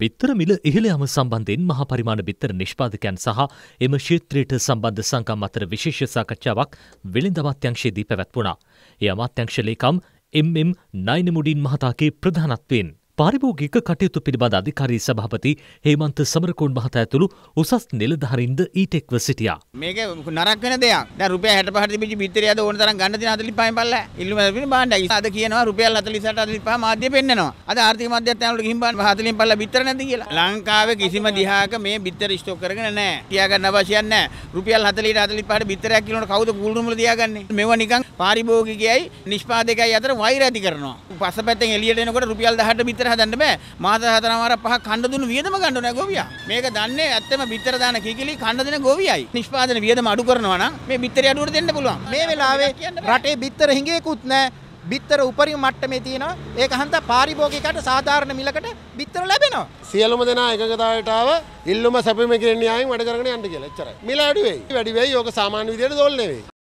බිත්තර මිල ඉහළ යාම සම්බන්ධයෙන් මහ පරිමාණ බිත්තර නිෂ්පාදකයන් සහ එම ක්ෂේත්‍රයට සම්බන්ධ සංකම් අතර විශේෂ සාකච්ඡාවක් වෙළඳ අමාත්‍යංශයේදී පැවැත්වුණා. ඒ අමාත්‍යංශ ලේකම් එම්.එම්. නයිනමුඩින් මහතාගේ ප්‍රධානත්වයෙන් පාරිභෝගික කටයුතු පිළිබඳ අධිකාරී සභාපති හේමන්ත සමරකෝන් මහතා ඇතුළු උසස් නිලධාරින්ද ඊට එක්ව සිටියා. මේක නරක වෙන දෙයක්. දැන් රුපියල් 65 තිබිච්ච බිත්තරය අද ඕන තරම් ගන්න තියෙන 45න් බල්ලා. ඉල්ලුම ලැබෙන බාණ්ඩයි. අද කියනවා රුපියල් 48 45 මාධ්‍ය පෙන්නනවා. අද ආර්ථික මධ්‍යස්ථානවල ගිහින් බාන්න 40න් බල්ලා බිත්තර නැද්ද කියලා. ලංකාවේ කිසිම දිහාක මේ බිත්තර ස්ටොක් කරගෙන නැහැ. තියාගන්න අවශ්‍යයක් නැහැ. රුපියල් 40 45ට බිත්තරයක් කිනොට කවුද කුළුණුමුල තියාගන්නේ? මේවා නිකන් පාරිභෝගිකයයි නිෂ්පාදකයයි අතර වෛර ඇති කරනවා. පසපැත්තෙන් එළියට එනකොට රුපියල් 18 බිත්තර විතර හදන්න බෑ මාස හතරමාර පහක් කණ්ඩ දුන්න වියදම ගන්න ඕනේ ගොවියා. මේක දන්නේ ඇත්තම බිත්තර දාන කිකිලි කණ්ඩ දෙන ගොවියයි. නිෂ්පාදන වියදම අඩු කරනවා නම් මේ බිත්තරය අඩුවට දෙන්න පුළුවන්. මේ වෙලාවේ රටේ බිත්තර හිඟේකුත් නැහැ. බිත්තර උපරිම මට්ටමේ තියෙනවා. ඒක හන්ද පාරිභෝගිකයට සාධාරණ මිලකට බිත්තර ලැබෙනවා. සියලුම දෙනා එකගතාවට ආව ඉල්ලුම සැපීම කියන න්‍යායෙන් වැඩ කරගෙන යන්න කියලා. එච්චරයි. මිල අඩු වෙයි. වැඩි වෙයි. ඕක සාමාන්‍ය විදියට දොල් නෙවෙයි.